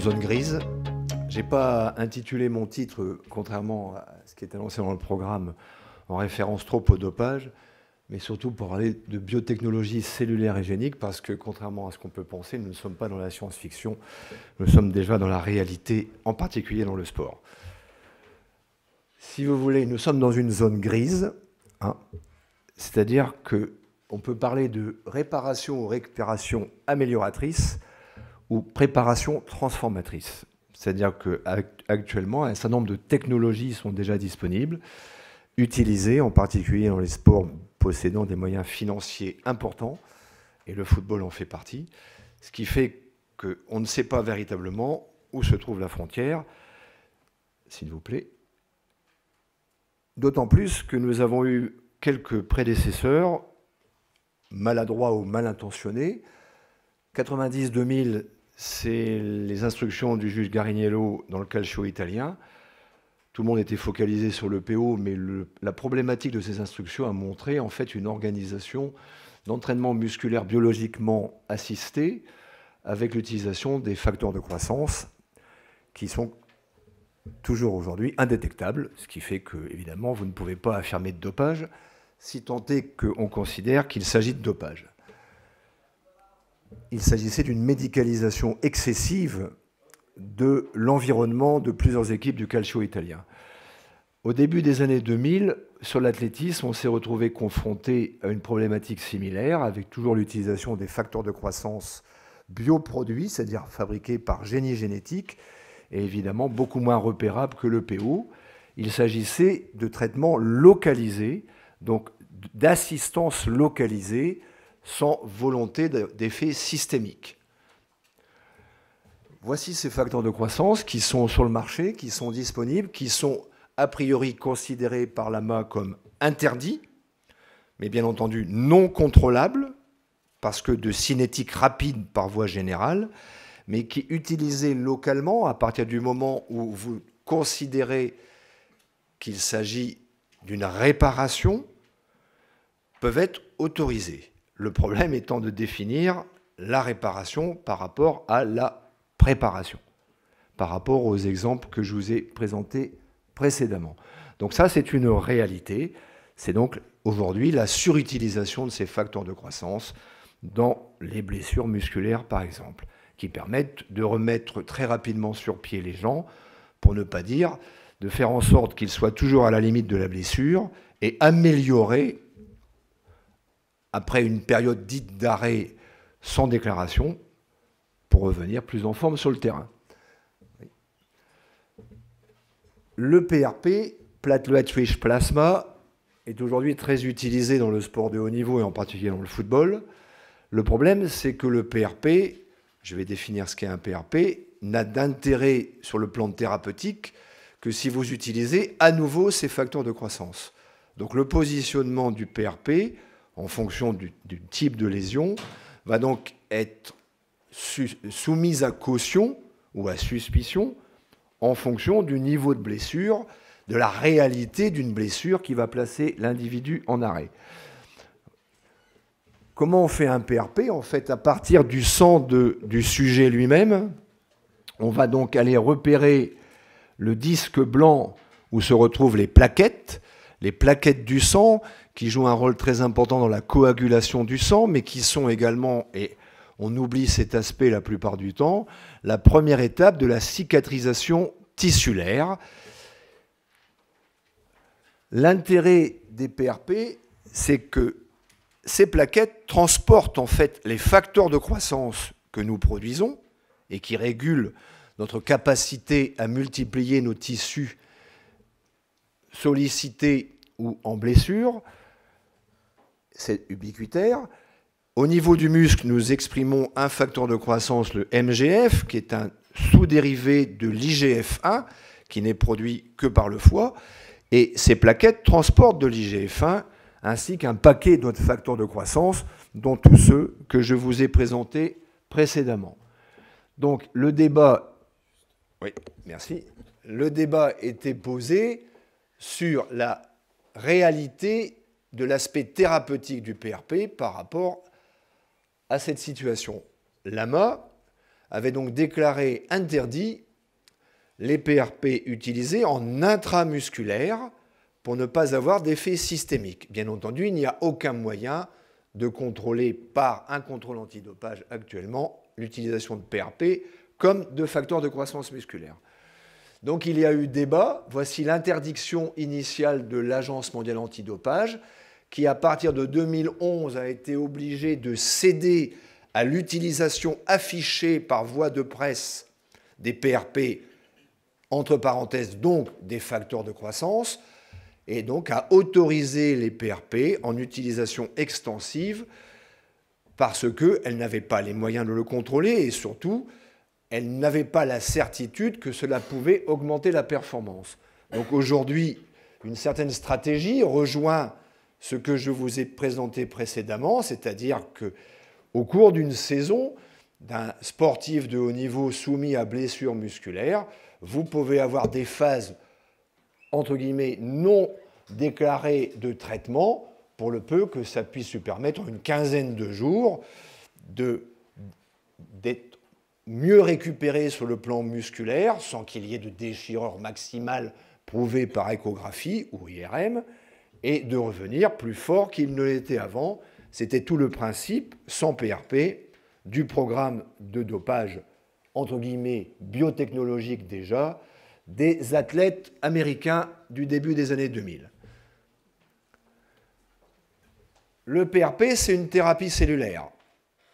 zone grise. J'ai pas intitulé mon titre, contrairement à ce qui est annoncé dans le programme, en référence trop au dopage, mais surtout pour parler de biotechnologie cellulaire et génique, parce que contrairement à ce qu'on peut penser, nous ne sommes pas dans la science-fiction, nous sommes déjà dans la réalité, en particulier dans le sport. Si vous voulez, nous sommes dans une zone grise, hein. c'est-à-dire qu'on peut parler de réparation ou récupération amélioratrice, ou préparation transformatrice. C'est-à-dire qu'actuellement, un certain nombre de technologies sont déjà disponibles, utilisées en particulier dans les sports possédant des moyens financiers importants, et le football en fait partie, ce qui fait qu'on ne sait pas véritablement où se trouve la frontière, s'il vous plaît. D'autant plus que nous avons eu quelques prédécesseurs, maladroits ou mal intentionnés. 90-2000, c'est les instructions du juge Garignello dans le calcio italien. Tout le monde était focalisé sur le PO, mais la problématique de ces instructions a montré en fait une organisation d'entraînement musculaire biologiquement assisté avec l'utilisation des facteurs de croissance qui sont toujours aujourd'hui indétectables, ce qui fait que évidemment vous ne pouvez pas affirmer de dopage si tant est qu'on considère qu'il s'agit de dopage il s'agissait d'une médicalisation excessive de l'environnement de plusieurs équipes du calcio italien. Au début des années 2000, sur l'athlétisme, on s'est retrouvé confronté à une problématique similaire, avec toujours l'utilisation des facteurs de croissance bioproduits, c'est-à-dire fabriqués par génie génétique, et évidemment beaucoup moins repérables que le PO. Il s'agissait de traitements localisés, donc d'assistance localisée sans volonté d'effet systémique. Voici ces facteurs de croissance qui sont sur le marché, qui sont disponibles, qui sont a priori considérés par la l'AMA comme interdits, mais bien entendu non contrôlables, parce que de cinétique rapide par voie générale, mais qui utilisés localement à partir du moment où vous considérez qu'il s'agit d'une réparation, peuvent être autorisés. Le problème étant de définir la réparation par rapport à la préparation, par rapport aux exemples que je vous ai présentés précédemment. Donc ça, c'est une réalité. C'est donc aujourd'hui la surutilisation de ces facteurs de croissance dans les blessures musculaires, par exemple, qui permettent de remettre très rapidement sur pied les gens, pour ne pas dire de faire en sorte qu'ils soient toujours à la limite de la blessure et améliorer après une période dite d'arrêt sans déclaration, pour revenir plus en forme sur le terrain. Le PRP, platelet rich plasma, est aujourd'hui très utilisé dans le sport de haut niveau et en particulier dans le football. Le problème, c'est que le PRP, je vais définir ce qu'est un PRP, n'a d'intérêt sur le plan thérapeutique que si vous utilisez à nouveau ces facteurs de croissance. Donc le positionnement du PRP en fonction du, type de lésion, va donc être soumise à caution ou à suspicion en fonction du niveau de blessure, de la réalité d'une blessure qui va placer l'individu en arrêt. Comment on fait un PRP En fait, à partir du sang du sujet lui-même, on va donc aller repérer le disque blanc où se retrouvent les plaquettes les plaquettes du sang, qui jouent un rôle très important dans la coagulation du sang, mais qui sont également, et on oublie cet aspect la plupart du temps, la première étape de la cicatrisation tissulaire. L'intérêt des PRP, c'est que ces plaquettes transportent en fait les facteurs de croissance que nous produisons et qui régulent notre capacité à multiplier nos tissus sollicité ou en blessure, c'est ubiquitaire. Au niveau du muscle, nous exprimons un facteur de croissance, le MGF, qui est un sous-dérivé de l'IGF1, qui n'est produit que par le foie. Et ces plaquettes transportent de l'IGF1 ainsi qu'un paquet d'autres facteurs de croissance, dont tous ceux que je vous ai présentés précédemment. Donc le débat, oui, merci. Le débat était posé sur la réalité de l'aspect thérapeutique du PRP par rapport à cette situation. L'AMA avait donc déclaré interdit les PRP utilisés en intramusculaire pour ne pas avoir d'effet systémique. Bien entendu, il n'y a aucun moyen de contrôler par un contrôle antidopage actuellement l'utilisation de PRP comme de facteurs de croissance musculaire. Donc il y a eu débat. Voici l'interdiction initiale de l'Agence mondiale antidopage, qui à partir de 2011 a été obligée de céder à l'utilisation affichée par voie de presse des PRP, entre parenthèses donc des facteurs de croissance, et donc à autoriser les PRP en utilisation extensive parce qu'elle n'avait pas les moyens de le contrôler et surtout elle n'avait pas la certitude que cela pouvait augmenter la performance. Donc aujourd'hui, une certaine stratégie rejoint ce que je vous ai présenté précédemment, c'est-à-dire que au cours d'une saison d'un sportif de haut niveau soumis à blessures musculaires, vous pouvez avoir des phases entre guillemets non déclarées de traitement pour le peu que ça puisse se permettre une quinzaine de jours d'être mieux récupérer sur le plan musculaire, sans qu'il y ait de déchireur maximale prouvée par échographie ou IRM, et de revenir plus fort qu'il ne l'était avant. C'était tout le principe, sans PRP, du programme de dopage, entre guillemets, biotechnologique déjà, des athlètes américains du début des années 2000. Le PRP, c'est une thérapie cellulaire.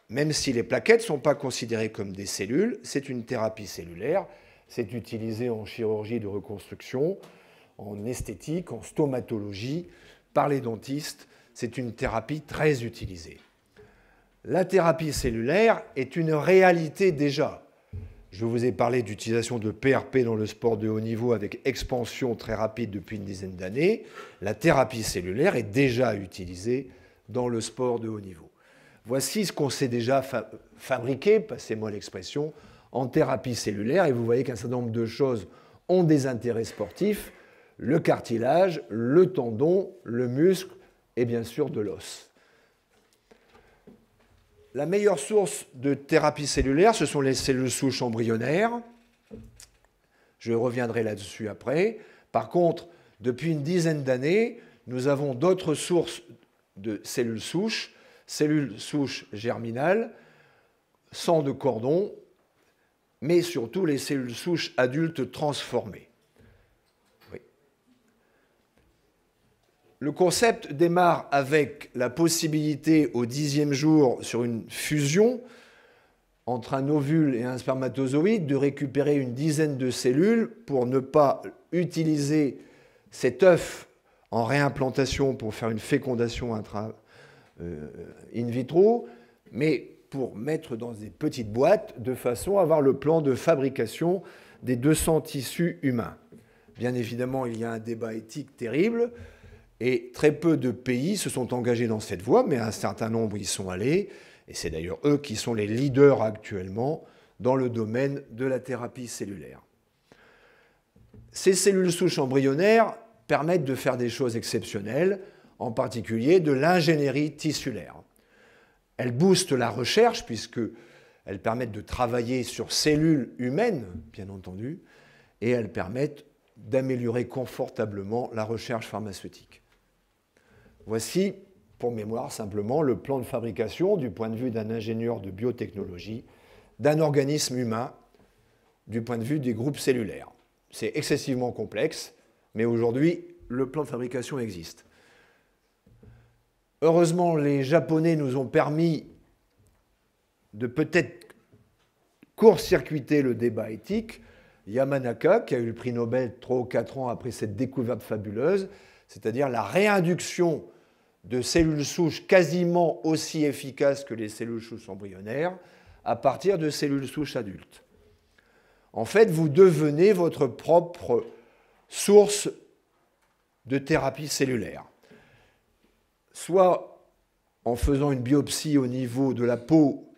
Même si les plaquettes ne sont pas considérées comme des cellules, c'est une thérapie cellulaire. C'est utilisé en chirurgie de reconstruction, en esthétique, en stomatologie, par les dentistes. C'est une thérapie très utilisée. La thérapie cellulaire est une réalité déjà. Je vous ai parlé d'utilisation de PRP dans le sport de haut niveau avec expansion très rapide depuis une dizaine d'années. La thérapie cellulaire est déjà utilisée dans le sport de haut niveau. Voici ce qu'on s'est déjà fabriqué, passez-moi l'expression, en thérapie cellulaire. Et vous voyez qu'un certain nombre de choses ont des intérêts sportifs, le cartilage, le tendon, le muscle et bien sûr de l'os. La meilleure source de thérapie cellulaire, ce sont les cellules souches embryonnaires. Je reviendrai là-dessus après. Par contre, depuis une dizaine d'années, nous avons d'autres sources de cellules souches cellules souches germinales, sans de cordon, mais surtout les cellules souches adultes transformées. Le concept démarre avec la possibilité au dixième jour, sur une fusion entre un ovule et un spermatozoïde, de récupérer une dizaine de cellules pour ne pas utiliser cet œuf en réimplantation pour faire une fécondation intra euh, in vitro, mais pour mettre dans des petites boîtes de façon à avoir le plan de fabrication des 200 tissus humains. Bien évidemment, il y a un débat éthique terrible et très peu de pays se sont engagés dans cette voie, mais un certain nombre y sont allés et c'est d'ailleurs eux qui sont les leaders actuellement dans le domaine de la thérapie cellulaire. Ces cellules souches embryonnaires permettent de faire des choses exceptionnelles, en particulier de l'ingénierie tissulaire. Elles boostent la recherche puisqu'elles permettent de travailler sur cellules humaines, bien entendu, et elles permettent d'améliorer confortablement la recherche pharmaceutique. Voici, pour mémoire simplement, le plan de fabrication du point de vue d'un ingénieur de biotechnologie d'un organisme humain du point de vue des groupes cellulaires. C'est excessivement complexe, mais aujourd'hui, le plan de fabrication existe. Heureusement, les Japonais nous ont permis de peut-être court-circuiter le débat éthique. Yamanaka, qui a eu le prix Nobel trois ou 4 ans après cette découverte fabuleuse, c'est-à-dire la réinduction de cellules souches quasiment aussi efficaces que les cellules souches embryonnaires à partir de cellules souches adultes. En fait, vous devenez votre propre source de thérapie cellulaire soit en faisant une biopsie au niveau de la peau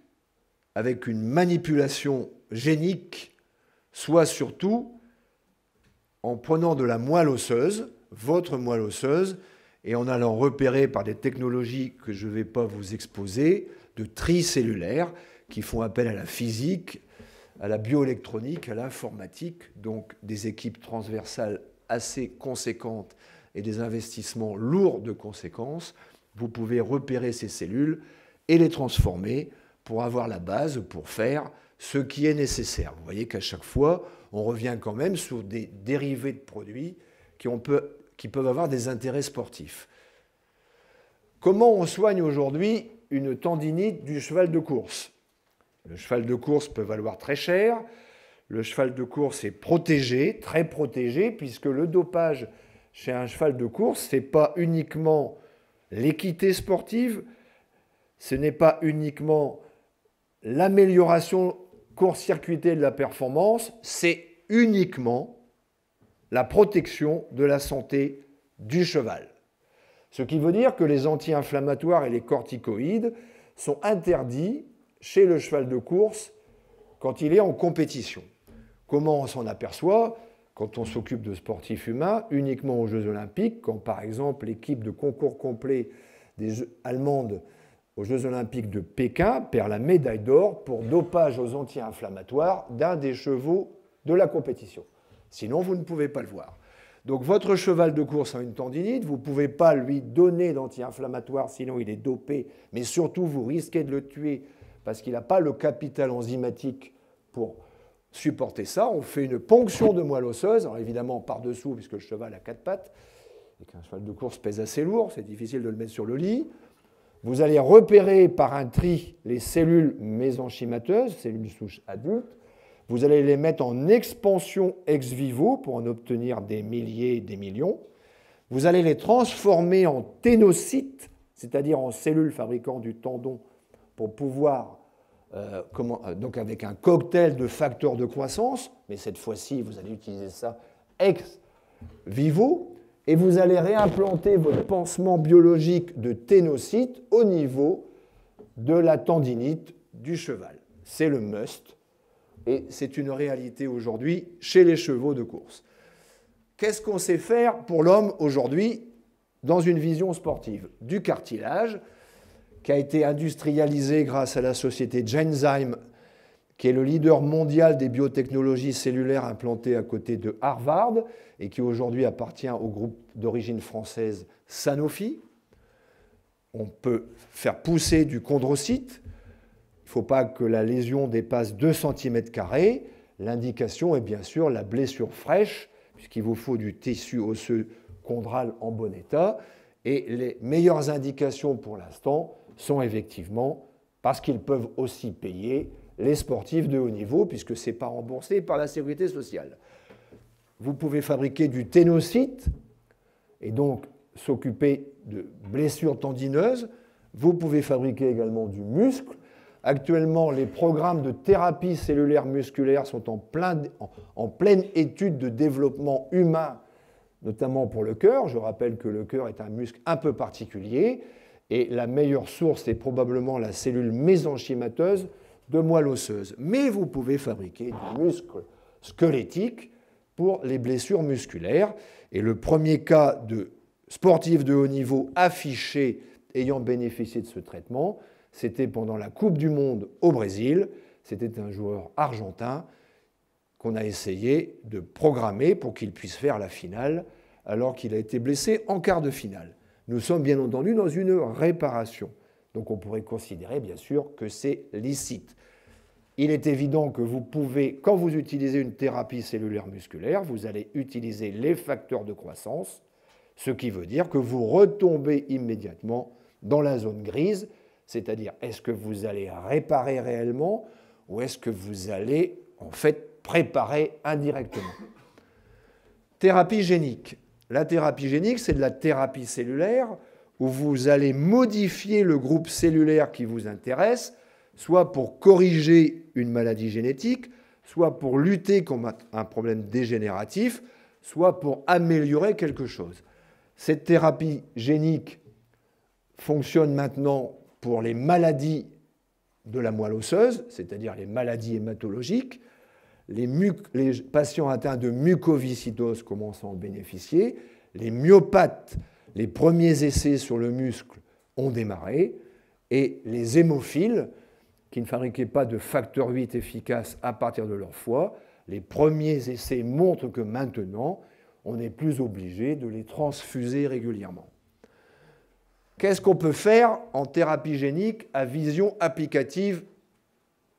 avec une manipulation génique, soit surtout en prenant de la moelle osseuse, votre moelle osseuse, et en allant repérer par des technologies que je ne vais pas vous exposer, de tricellulaires qui font appel à la physique, à la bioélectronique, à l'informatique, donc des équipes transversales assez conséquentes et des investissements lourds de conséquences, vous pouvez repérer ces cellules et les transformer pour avoir la base pour faire ce qui est nécessaire. Vous voyez qu'à chaque fois, on revient quand même sur des dérivés de produits qui, on peut, qui peuvent avoir des intérêts sportifs. Comment on soigne aujourd'hui une tendinite du cheval de course Le cheval de course peut valoir très cher. Le cheval de course est protégé, très protégé, puisque le dopage chez un cheval de course, ce n'est pas uniquement l'équité sportive, ce n'est pas uniquement l'amélioration court-circuitée de la performance, c'est uniquement la protection de la santé du cheval. Ce qui veut dire que les anti-inflammatoires et les corticoïdes sont interdits chez le cheval de course quand il est en compétition. Comment on s'en aperçoit quand on s'occupe de sportifs humains, uniquement aux Jeux olympiques, quand par exemple l'équipe de concours complet des allemandes aux Jeux olympiques de Pékin perd la médaille d'or pour dopage aux anti-inflammatoires d'un des chevaux de la compétition. Sinon, vous ne pouvez pas le voir. Donc votre cheval de course a une tendinite, vous ne pouvez pas lui donner d'anti-inflammatoire, sinon il est dopé, mais surtout vous risquez de le tuer parce qu'il n'a pas le capital enzymatique pour supporter ça, on fait une ponction de moelle osseuse, alors évidemment par-dessous, puisque le cheval a quatre pattes, et qu'un cheval de course pèse assez lourd, c'est difficile de le mettre sur le lit. Vous allez repérer par un tri les cellules mésenchymateuses, cellules souche adultes. Vous allez les mettre en expansion ex vivo pour en obtenir des milliers des millions. Vous allez les transformer en ténocytes, c'est-à-dire en cellules fabriquant du tendon, pour pouvoir euh, comment, euh, donc avec un cocktail de facteurs de croissance, mais cette fois-ci, vous allez utiliser ça ex vivo, et vous allez réimplanter votre pansement biologique de ténocyte au niveau de la tendinite du cheval. C'est le must, et c'est une réalité aujourd'hui chez les chevaux de course. Qu'est-ce qu'on sait faire pour l'homme aujourd'hui dans une vision sportive Du cartilage, qui a été industrialisé grâce à la société Genzyme, qui est le leader mondial des biotechnologies cellulaires implantées à côté de Harvard et qui aujourd'hui appartient au groupe d'origine française Sanofi. On peut faire pousser du chondrocyte. Il ne faut pas que la lésion dépasse 2 cm. L'indication est bien sûr la blessure fraîche, puisqu'il vous faut du tissu osseux chondral en bon état. Et les meilleures indications pour l'instant sont effectivement parce qu'ils peuvent aussi payer les sportifs de haut niveau, puisque ce n'est pas remboursé par la sécurité sociale. Vous pouvez fabriquer du ténocyte et donc s'occuper de blessures tendineuses. Vous pouvez fabriquer également du muscle. Actuellement, les programmes de thérapie cellulaire musculaire sont en, en pleine étude de développement humain notamment pour le cœur. Je rappelle que le cœur est un muscle un peu particulier et la meilleure source est probablement la cellule mésenchymateuse de moelle osseuse. Mais vous pouvez fabriquer du muscle squelettique pour les blessures musculaires. Et le premier cas de sportif de haut niveau affiché ayant bénéficié de ce traitement, c'était pendant la Coupe du Monde au Brésil. C'était un joueur argentin qu'on a essayé de programmer pour qu'il puisse faire la finale alors qu'il a été blessé en quart de finale. Nous sommes bien entendu dans une réparation. Donc on pourrait considérer bien sûr que c'est licite. Il est évident que vous pouvez, quand vous utilisez une thérapie cellulaire musculaire, vous allez utiliser les facteurs de croissance, ce qui veut dire que vous retombez immédiatement dans la zone grise, c'est-à-dire est-ce que vous allez réparer réellement ou est-ce que vous allez en fait préparer indirectement. thérapie génique. La thérapie génique, c'est de la thérapie cellulaire où vous allez modifier le groupe cellulaire qui vous intéresse, soit pour corriger une maladie génétique, soit pour lutter contre un problème dégénératif, soit pour améliorer quelque chose. Cette thérapie génique fonctionne maintenant pour les maladies de la moelle osseuse, c'est-à-dire les maladies hématologiques, les, patients atteints de mucoviscidose commencent à en bénéficier, les myopathes, les premiers essais sur le muscle ont démarré, et les hémophiles, qui ne fabriquaient pas de facteur 8 efficace à partir de leur foie, les premiers essais montrent que maintenant, on n'est plus obligé de les transfuser régulièrement. Qu'est-ce qu'on peut faire en thérapie génique à vision applicative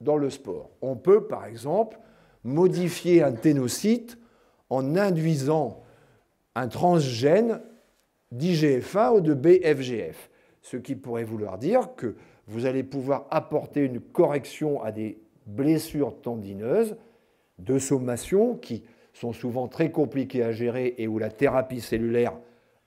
dans le sport On peut, par exemple, modifier un ténocyte en induisant un transgène digf ou de BFGF, ce qui pourrait vouloir dire que vous allez pouvoir apporter une correction à des blessures tendineuses de sommation qui sont souvent très compliquées à gérer et où la thérapie cellulaire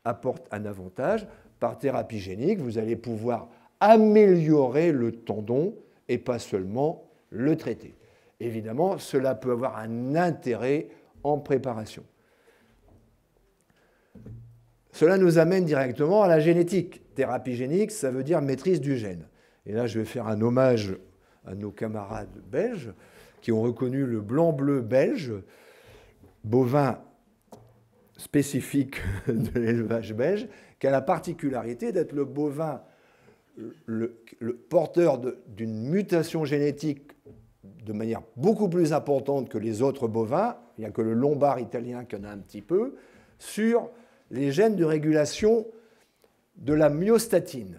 apporte un avantage. Par thérapie génique, vous allez pouvoir améliorer le tendon et pas seulement le traiter. Évidemment, cela peut avoir un intérêt en préparation. Cela nous amène directement à la génétique. Thérapie génique, ça veut dire maîtrise du gène. Et là, je vais faire un hommage à nos camarades belges qui ont reconnu le blanc-bleu belge, bovin spécifique de l'élevage belge, qui a la particularité d'être le bovin le, porteur d'une mutation génétique de manière beaucoup plus importante que les autres bovins, il n'y a que le lombard italien qui en a un petit peu, sur les gènes de régulation de la myostatine.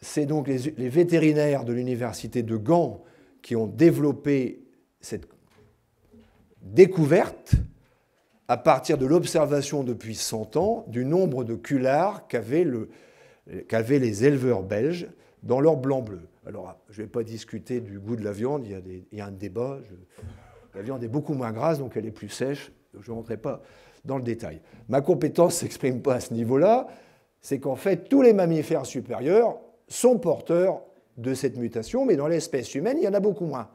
C'est donc les, vétérinaires de l'université de Gand qui ont développé cette découverte à partir de l'observation depuis 100 ans du nombre de culards qu'avaient les éleveurs belges dans leur blanc-bleu. Alors, je ne vais pas discuter du goût de la viande, il y a, un débat. La viande est beaucoup moins grasse, donc elle est plus sèche. Je ne rentrerai pas dans le détail. Ma compétence ne s'exprime pas à ce niveau-là. C'est qu'en fait, tous les mammifères supérieurs sont porteurs de cette mutation, mais dans l'espèce humaine, il y en a beaucoup moins.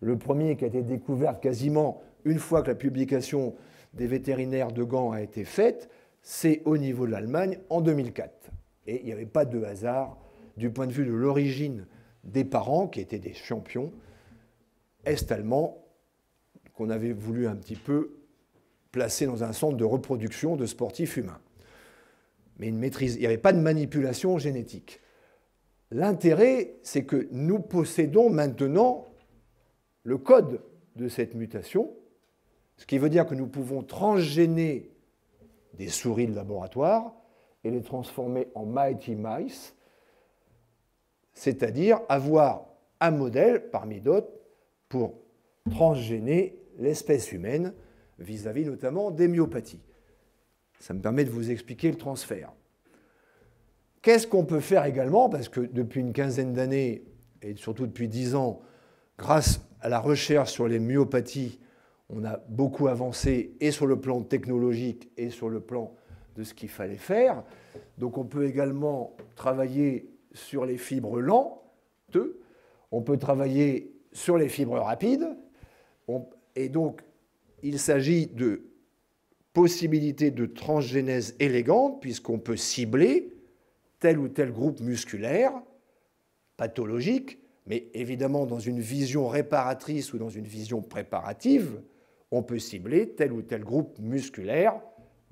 Le premier qui a été découvert quasiment une fois que la publication des vétérinaires de Gand a été faite, c'est au niveau de l'Allemagne en 2004. Et il n'y avait pas de hasard du point de vue de l'origine des parents, qui étaient des champions est-allemands, qu'on avait voulu un petit peu placer dans un centre de reproduction de sportifs humains. Mais il n'y avait pas de manipulation génétique. L'intérêt, c'est que nous possédons maintenant le code de cette mutation, ce qui veut dire que nous pouvons transgéner des souris de laboratoire et les transformer en mighty mice, c'est-à-dire avoir un modèle parmi d'autres pour transgéner l'espèce humaine vis-à-vis notamment des myopathies. Ça me permet de vous expliquer le transfert. Qu'est-ce qu'on peut faire également Parce que depuis une quinzaine d'années, et surtout depuis dix ans, grâce à la recherche sur les myopathies, on a beaucoup avancé et sur le plan technologique et sur le plan de ce qu'il fallait faire. Donc on peut également travailler sur les fibres lentes, on peut travailler sur les fibres rapides, et donc il s'agit de possibilités de transgénèse élégante, puisqu'on peut cibler tel ou tel groupe musculaire pathologique, mais évidemment dans une vision réparatrice ou dans une vision préparative, on peut cibler tel ou tel groupe musculaire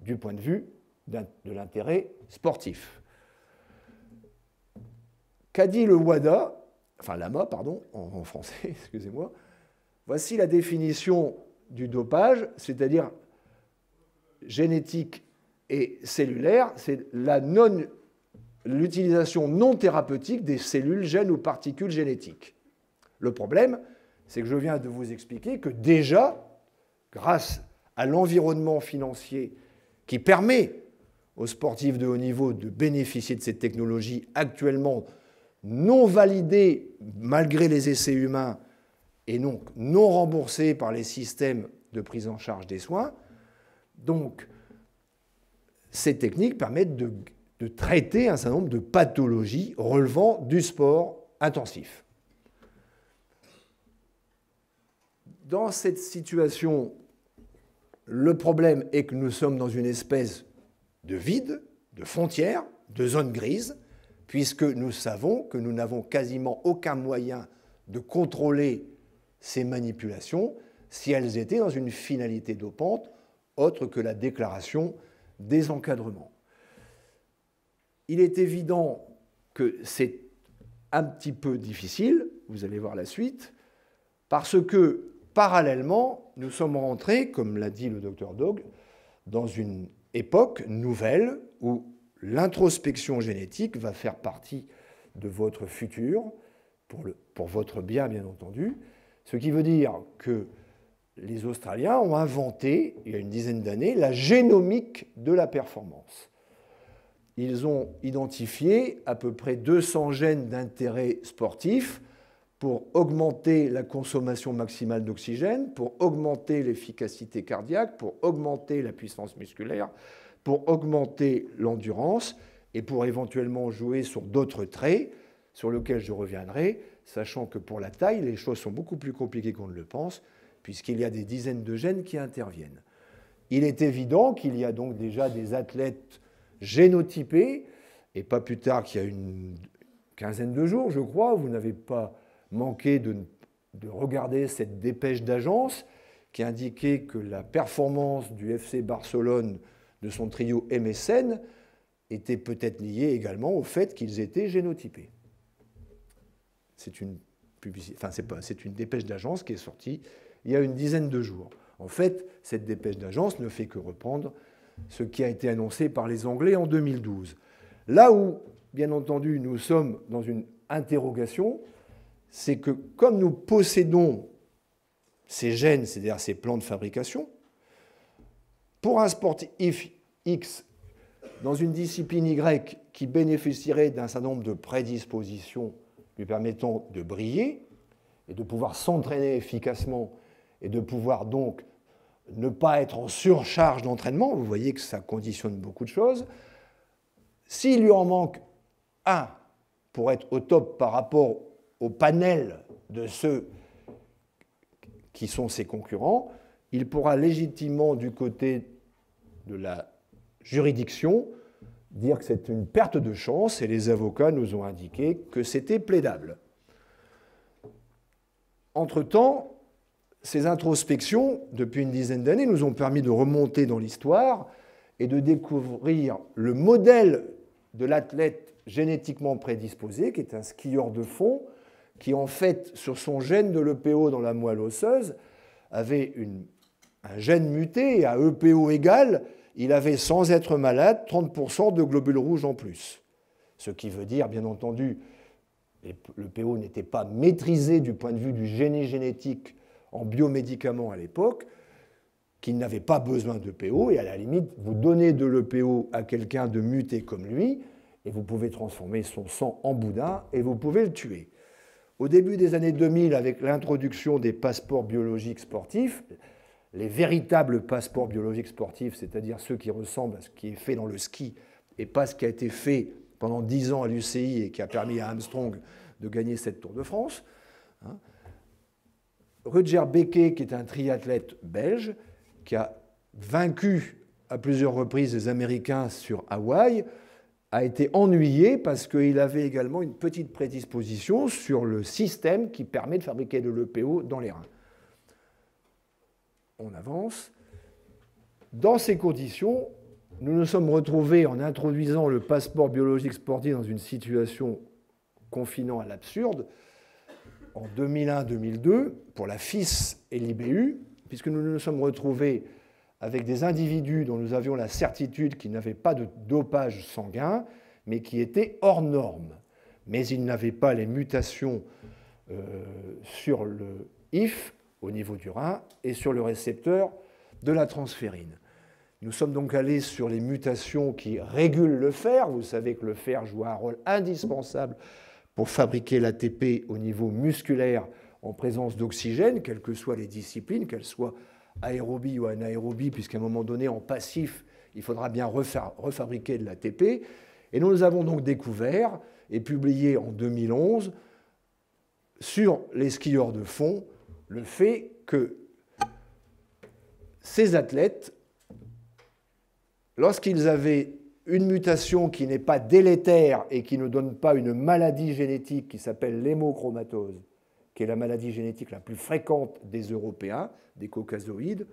du point de vue de l'intérêt sportif. Qu'a dit le WADA, enfin l'AMA, pardon, en, français, excusez-moi. Voici la définition du dopage, c'est-à-dire génétique et cellulaire, c'est non l'utilisation non thérapeutique des cellules, gènes ou particules génétiques. Le problème, c'est que je viens de vous expliquer que déjà, grâce à l'environnement financier qui permet aux sportifs de haut niveau de bénéficier de cette technologie actuellement non validées malgré les essais humains et donc non remboursés par les systèmes de prise en charge des soins. Donc, ces techniques permettent de, de traiter un certain nombre de pathologies relevant du sport intensif. Dans cette situation, le problème est que nous sommes dans une espèce de vide, de frontière, de zone grise, puisque nous savons que nous n'avons quasiment aucun moyen de contrôler ces manipulations si elles étaient dans une finalité dopante autre que la déclaration des encadrements. Il est évident que c'est un petit peu difficile, vous allez voir la suite, parce que parallèlement, nous sommes rentrés, comme l'a dit le docteur Dog, dans une époque nouvelle où l'introspection génétique va faire partie de votre futur, pour, votre bien bien entendu, ce qui veut dire que les Australiens ont inventé, il y a une dizaine d'années, la génomique de la performance. Ils ont identifié à peu près 200 gènes d'intérêt sportif pour augmenter la consommation maximale d'oxygène, pour augmenter l'efficacité cardiaque, pour augmenter la puissance musculaire, pour augmenter l'endurance et pour éventuellement jouer sur d'autres traits sur lesquels je reviendrai, sachant que pour la taille, les choses sont beaucoup plus compliquées qu'on ne le pense, puisqu'il y a des dizaines de gènes qui interviennent. Il est évident qu'il y a donc déjà des athlètes génotypés, et pas plus tard qu'il y a une quinzaine de jours, je crois, vous n'avez pas manqué de, de regarder cette dépêche d'agence qui indiquait que la performance du FC Barcelone de son trio MSN était peut-être lié également au fait qu'ils étaient génotypés. C'est une, c'est une dépêche d'agence qui est sortie il y a une dizaine de jours. En fait, cette dépêche d'agence ne fait que reprendre ce qui a été annoncé par les Anglais en 2012. Là où, bien entendu, nous sommes dans une interrogation, c'est que comme nous possédons ces gènes, c'est-à-dire ces plans de fabrication, pour un sportif X dans une discipline Y qui bénéficierait d'un certain nombre de prédispositions lui permettant de briller et de pouvoir s'entraîner efficacement et de pouvoir donc ne pas être en surcharge d'entraînement, vous voyez que ça conditionne beaucoup de choses, s'il lui en manque un pour être au top par rapport au panel de ceux qui sont ses concurrents, il pourra légitimement du côté de la juridiction, dire que c'est une perte de chance et les avocats nous ont indiqué que c'était plaidable. Entre-temps, ces introspections, depuis une dizaine d'années, nous ont permis de remonter dans l'histoire et de découvrir le modèle de l'athlète génétiquement prédisposé, qui est un skieur de fond, qui en fait, sur son gène de l'EPO dans la moelle osseuse, avait une un gène muté à EPO égal, il avait sans être malade 30% de globules rouges en plus. Ce qui veut dire, bien entendu, le PO n'était pas maîtrisé du point de vue du génie génétique en biomédicaments à l'époque, qu'il n'avait pas besoin de PO, et à la limite, vous donnez de l'EPO à quelqu'un de muté comme lui, et vous pouvez transformer son sang en boudin, et vous pouvez le tuer. Au début des années 2000, avec l'introduction des passeports biologiques sportifs, les véritables passeports biologiques sportifs, c'est-à-dire ceux qui ressemblent à ce qui est fait dans le ski et pas ce qui a été fait pendant dix ans à l'UCI et qui a permis à Armstrong de gagner cette Tour de France. Hein. Roger Roger qui est un triathlète belge, qui a vaincu à plusieurs reprises les Américains sur Hawaï, a été ennuyé parce qu'il avait également une petite prédisposition sur le système qui permet de fabriquer de l'EPO dans les reins on avance. Dans ces conditions, nous nous sommes retrouvés en introduisant le passeport biologique sportif dans une situation confinant à l'absurde en 2001-2002 pour la FIS et l'IBU, puisque nous nous sommes retrouvés avec des individus dont nous avions la certitude qu'ils n'avaient pas de dopage sanguin, mais qui étaient hors normes. Mais ils n'avaient pas les mutations euh, sur le IF au niveau du rein et sur le récepteur de la transférine. Nous sommes donc allés sur les mutations qui régulent le fer. Vous savez que le fer joue un rôle indispensable pour fabriquer l'ATP au niveau musculaire en présence d'oxygène, quelles que soient les disciplines, qu'elles soient aérobie ou anaérobie, puisqu'à un moment donné, en passif, il faudra bien refabriquer de l'ATP. Et nous avons donc découvert et publié en 2011 sur les skieurs de fond le fait que ces athlètes, lorsqu'ils avaient une mutation qui n'est pas délétère et qui ne donne pas une maladie génétique qui s'appelle l'hémochromatose, qui est la maladie génétique la plus fréquente des Européens, des caucasoïdes,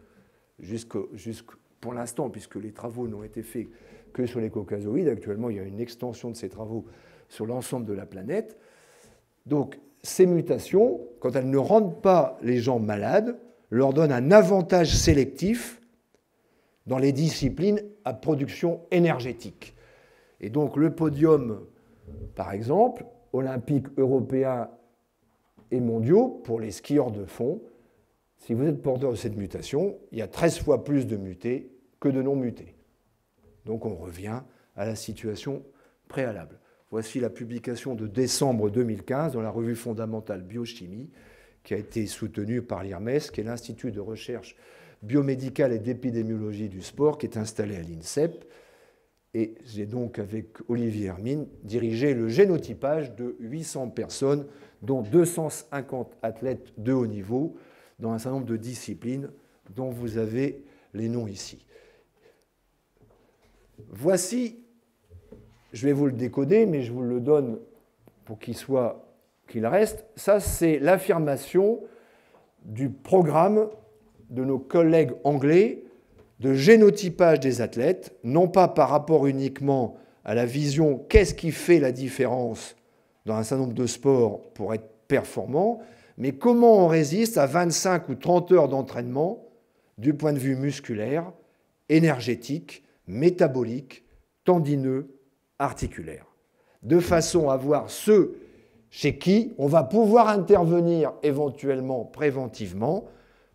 pour l'instant, puisque les travaux n'ont été faits que sur les caucasoïdes, actuellement il y a une extension de ces travaux sur l'ensemble de la planète. Donc ces mutations, quand elles ne rendent pas les gens malades, leur donnent un avantage sélectif dans les disciplines à production énergétique. Et donc le podium, par exemple, olympique, européen et mondiaux, pour les skieurs de fond, si vous êtes porteur de cette mutation, il y a 13 fois plus de mutés que de non mutés. Donc on revient à la situation préalable. Voici la publication de décembre 2015 dans la revue fondamentale Biochimie, qui a été soutenue par l'IRMES, qui est l'Institut de recherche biomédicale et d'épidémiologie du sport, qui est installé à l'INSEP. Et j'ai donc, avec Olivier Hermine, dirigé le génotypage de 800 personnes, dont 250 athlètes de haut niveau, dans un certain nombre de disciplines dont vous avez les noms ici. Voici je vais vous le décoder, mais je vous le donne pour qu'il soit, qu'il reste. Ça, c'est l'affirmation du programme de nos collègues anglais de génotypage des athlètes, non pas par rapport uniquement à la vision qu'est-ce qui fait la différence dans un certain nombre de sports pour être performant, mais comment on résiste à 25 ou 30 heures d'entraînement du point de vue musculaire, énergétique, métabolique, tendineux, articulaire, de façon à voir ceux chez qui on va pouvoir intervenir éventuellement préventivement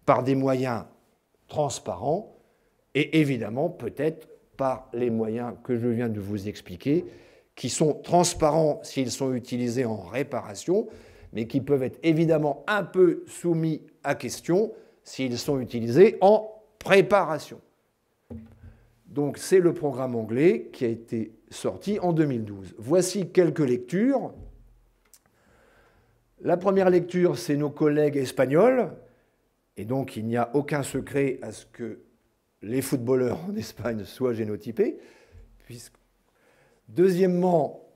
par des moyens transparents et évidemment peut-être par les moyens que je viens de vous expliquer, qui sont transparents s'ils sont utilisés en réparation, mais qui peuvent être évidemment un peu soumis à question s'ils sont utilisés en préparation. Donc c'est le programme anglais qui a été sorti en 2012. Voici quelques lectures. La première lecture, c'est nos collègues espagnols. Et donc il n'y a aucun secret à ce que les footballeurs en Espagne soient génotypés. Deuxièmement,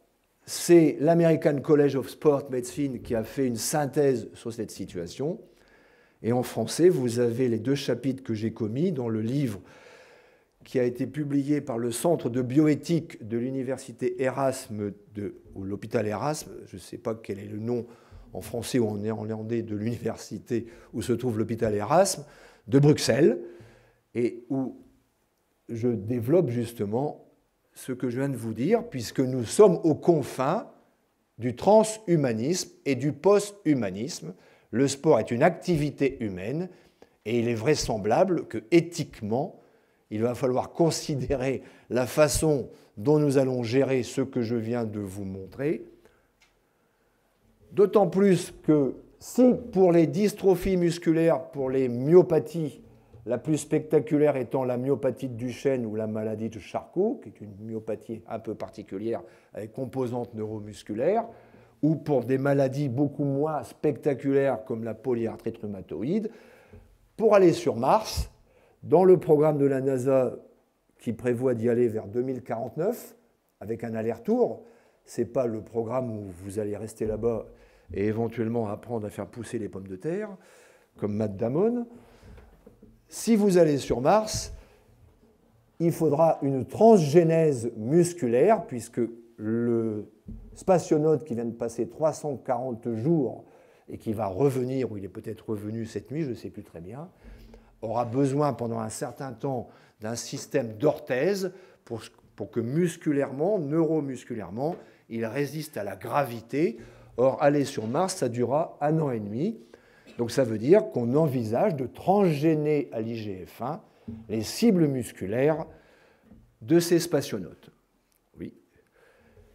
c'est l'American College of Sport Medicine qui a fait une synthèse sur cette situation. Et en français, vous avez les deux chapitres que j'ai commis dans le livre qui a été publié par le Centre de bioéthique de l'Université Erasme, ou l'hôpital Erasme, je ne sais pas quel est le nom en français ou en néerlandais de l'université où se trouve l'hôpital Erasme, de Bruxelles, et où je développe justement ce que je viens de vous dire, puisque nous sommes aux confins du transhumanisme et du post-humanisme. Le sport est une activité humaine, et il est vraisemblable que éthiquement, il va falloir considérer la façon dont nous allons gérer ce que je viens de vous montrer. D'autant plus que si pour les dystrophies musculaires, pour les myopathies, la plus spectaculaire étant la myopathie de Duchenne ou la maladie de Charcot, qui est une myopathie un peu particulière avec composantes neuromusculaires, ou pour des maladies beaucoup moins spectaculaires comme la polyarthrite rhumatoïde, pour aller sur Mars, dans le programme de la NASA qui prévoit d'y aller vers 2049, avec un aller-retour, ce n'est pas le programme où vous allez rester là-bas et éventuellement apprendre à faire pousser les pommes de terre, comme Matt Damon. Si vous allez sur Mars, il faudra une transgénèse musculaire, puisque le spationaute qui vient de passer 340 jours et qui va revenir, ou il est peut-être revenu cette nuit, je ne sais plus très bien, aura besoin pendant un certain temps d'un système d'orthèse pour, que musculairement, neuromusculairement, il résiste à la gravité. Or, aller sur Mars, ça durera un an et demi. Donc ça veut dire qu'on envisage de transgéner à l'IGF1 les cibles musculaires de ces spationautes. Oui.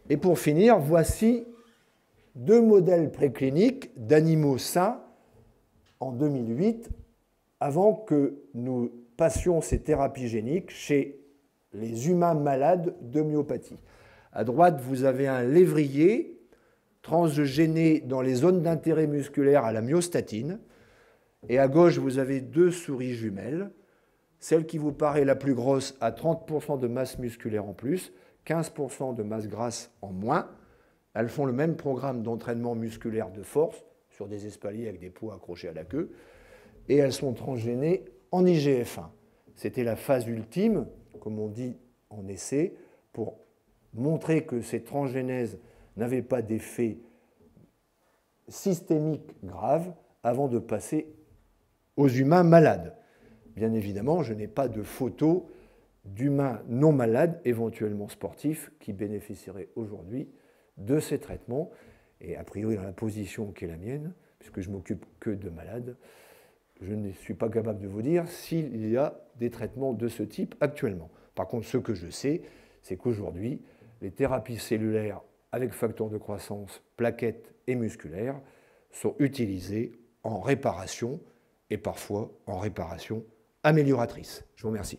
Et pour finir, voici deux modèles précliniques d'animaux sains en 2008 avant que nous passions ces thérapies géniques chez les humains malades de myopathie. À droite, vous avez un lévrier transgéné dans les zones d'intérêt musculaire à la myostatine. Et à gauche, vous avez deux souris jumelles. Celle qui vous paraît la plus grosse a 30% de masse musculaire en plus, 15% de masse grasse en moins. Elles font le même programme d'entraînement musculaire de force sur des espaliers avec des poids accrochés à la queue et elles sont transgénées en IGF1. C'était la phase ultime, comme on dit en essai, pour montrer que ces transgénèses n'avaient pas d'effet systémique grave avant de passer aux humains malades. Bien évidemment, je n'ai pas de photos d'humains non malades, éventuellement sportifs, qui bénéficieraient aujourd'hui de ces traitements. Et a priori, dans la position qui est la mienne, puisque je m'occupe que de malades, je ne suis pas capable de vous dire s'il y a des traitements de ce type actuellement. Par contre, ce que je sais, c'est qu'aujourd'hui, les thérapies cellulaires avec facteurs de croissance, plaquettes et musculaires sont utilisées en réparation et parfois en réparation amélioratrice. Je vous remercie.